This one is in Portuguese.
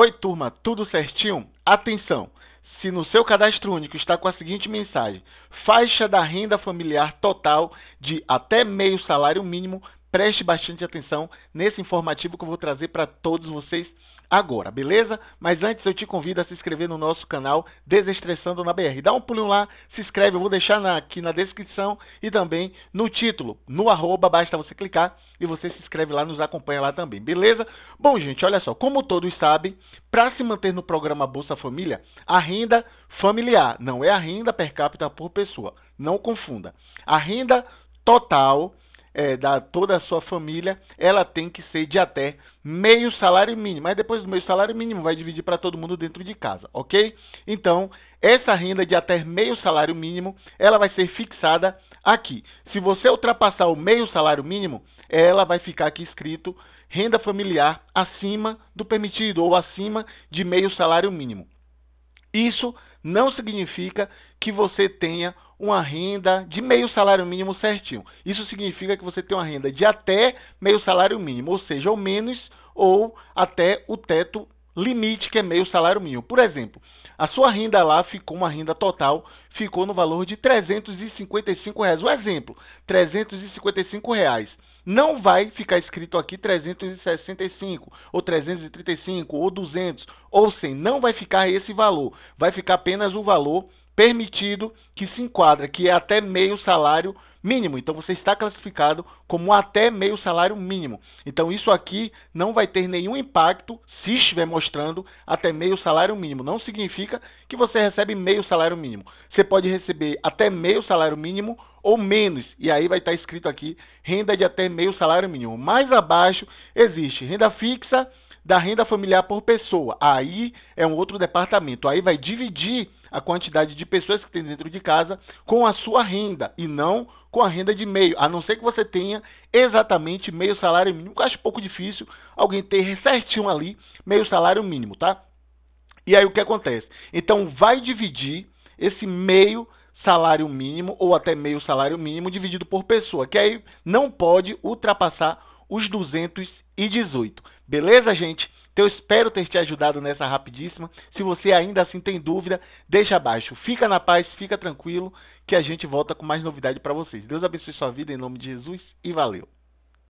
Oi, turma, tudo certinho? Atenção! Se no seu cadastro único está com a seguinte mensagem: faixa da renda familiar total de até meio salário mínimo Preste bastante atenção nesse informativo que eu vou trazer para todos vocês agora, beleza? Mas antes eu te convido a se inscrever no nosso canal Desestressando na BR. Dá um pulinho lá, se inscreve, eu vou deixar na, aqui na descrição e também no título, no arroba, basta você clicar e você se inscreve lá, nos acompanha lá também, beleza? Bom, gente, olha só, como todos sabem, para se manter no programa Bolsa Família, a renda familiar não é a renda per capita por pessoa, não confunda. A renda total é, da toda a sua família, ela tem que ser de até meio salário mínimo. Mas depois do meio salário mínimo, vai dividir para todo mundo dentro de casa, ok? Então, essa renda de até meio salário mínimo, ela vai ser fixada aqui. Se você ultrapassar o meio salário mínimo, ela vai ficar aqui escrito renda familiar acima do permitido ou acima de meio salário mínimo. Isso não significa que você tenha uma renda de meio salário mínimo certinho. Isso significa que você tem uma renda de até meio salário mínimo, ou seja, ou menos ou até o teto limite que é meio salário mínimo. Por exemplo, a sua renda lá ficou uma renda total, ficou no valor de 355 reais. O exemplo, 355 reais. Não vai ficar escrito aqui 365 ou 335 ou 200 ou 100, não vai ficar esse valor, vai ficar apenas o valor permitido que se enquadra, que é até meio salário mínimo. Então você está classificado como até meio salário mínimo. Então isso aqui não vai ter nenhum impacto se estiver mostrando até meio salário mínimo. Não significa que você recebe meio salário mínimo. Você pode receber até meio salário mínimo ou menos. E aí vai estar escrito aqui renda de até meio salário mínimo. Mais abaixo existe renda fixa da renda familiar por pessoa. Aí é um outro departamento. Aí vai dividir a quantidade de pessoas que tem dentro de casa com a sua renda e não com a renda de meio, a não ser que você tenha exatamente meio salário mínimo. Eu acho pouco difícil alguém ter certinho ali meio salário mínimo, tá? E aí o que acontece? Então vai dividir esse meio salário mínimo ou até meio salário mínimo dividido por pessoa, que aí não pode ultrapassar os 218. Beleza, gente? Então, eu espero ter te ajudado nessa rapidíssima. Se você ainda assim tem dúvida, deixa abaixo. Fica na paz, fica tranquilo, que a gente volta com mais novidade para vocês. Deus abençoe sua vida em nome de Jesus e valeu!